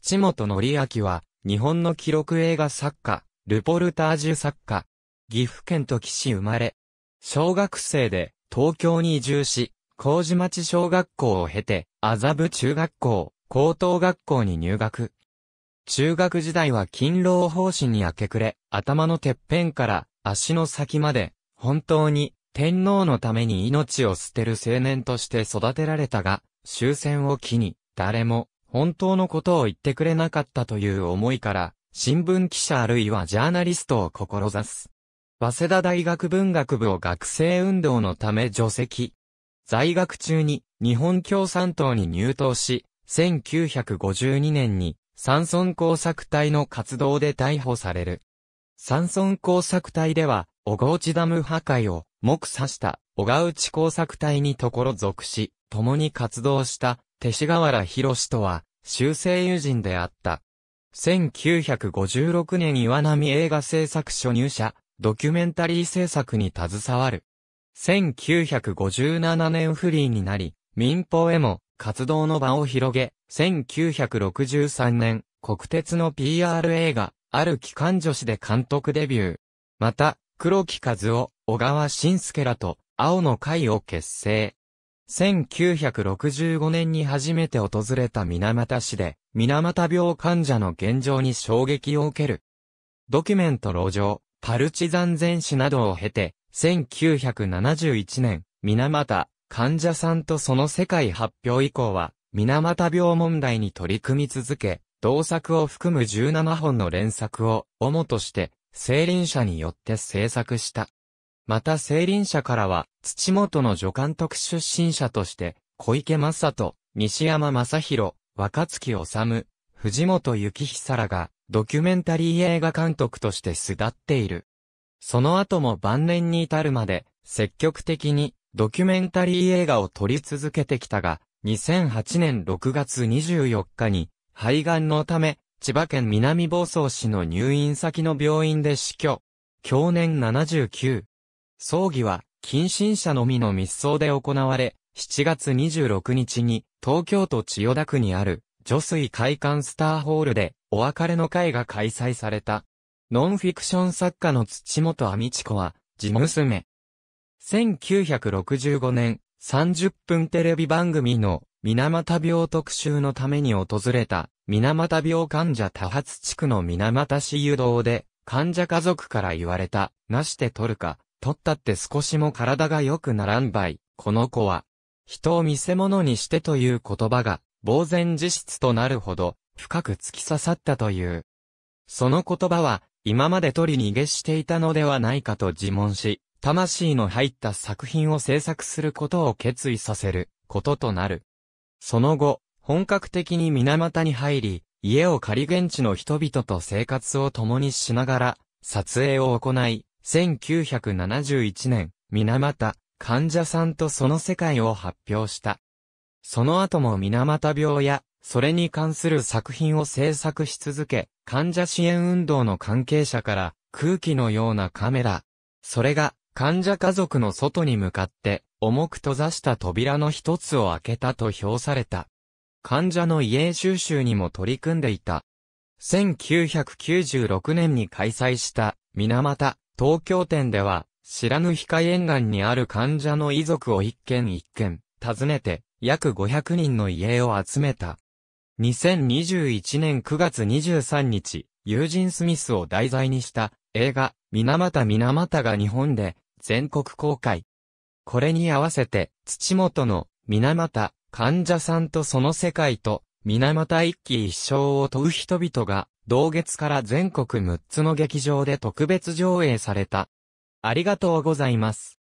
土本則明は、日本の記録映画作家、ルポルタージュ作家、岐阜県と市生まれ、小学生で東京に移住し、麹町小学校を経て、麻布中学校、高等学校に入学。中学時代は勤労奉仕に明け暮れ、頭のてっぺんから足の先まで、本当に天皇のために命を捨てる青年として育てられたが、終戦を機に、誰も本当のことを言ってくれなかったという思いから、新聞記者あるいはジャーナリストを志す。早稲田大学文学部を学生運動のため除籍。在学中に日本共産党に入党し、1952年に山村工作隊の活動で逮捕される。山村工作隊では、小河内ダム破壊を目指した小河内工作隊にところ属し、共に活動した勅使河原博とは、修正友人であった。1956年岩波映画制作所入社、ドキュメンタリー制作に携わる。1957年フリーになり、民放へも活動の場を広げ、1963年、国鉄の PR 映画、ある機関女子で監督デビュー。また、黒木和夫、小川晋介らと、青の会を結成。1965年に初めて訪れた水俣市で、水俣病患者の現状に衝撃を受ける。ドキュメント路上、パルチザン全史などを経て、1971年、水俣、患者さんとその世界発表以降は、水俣病問題に取り組み続け、同作を含む17本の連作を、主として、青輪社によって制作した。また青林社からは、土本の助監督出身者として、小池正人、西山正宏、若月治、藤本幸久らが、ドキュメンタリー映画監督として巣立っている。その後も晩年に至るまで、積極的に、ドキュメンタリー映画を撮り続けてきたが、2008年6月24日に、肺がんのため、千葉県南房総市の入院先の病院で死去。去年79。葬儀は、近親者のみの密葬で行われ、7月26日に、東京都千代田区にある、女水会館スターホールで、お別れの会が開催された。ノンフィクション作家の土本亜美智子は、地娘。1965年、30分テレビ番組の、水俣病特集のために訪れた、水俣病患者多発地区の水俣市誘導で、患者家族から言われた、なして取るか、取ったって少しも体が良くならんばい。この子は、人を見せ物にしてという言葉が、呆然自失となるほど、深く突き刺さったという。その言葉は、今まで取り逃げしていたのではないかと自問し、魂の入った作品を制作することを決意させることとなる。その後、本格的に水俣に入り、家を借り現地の人々と生活を共にしながら、撮影を行い、1971年、水俣、患者さんとその世界を発表した。その後も水俣病や、それに関する作品を制作し続け、患者支援運動の関係者から、空気のようなカメラ。それが、患者家族の外に向かって、重く閉ざした扉の一つを開けたと評された。患者の遺影収集にも取り組んでいた。1996年に開催した、水俣、東京店では、知らぬ控沿岸にある患者の遺族を一軒一軒、訪ねて、約500人の遺影を集めた。2021年9月23日、友人スミスを題材にした映画、水俣水俣が日本で全国公開。これに合わせて、土本の水俣、患者さんとその世界と、水俣一揆一生を問う人々が同月から全国6つの劇場で特別上映された。ありがとうございます。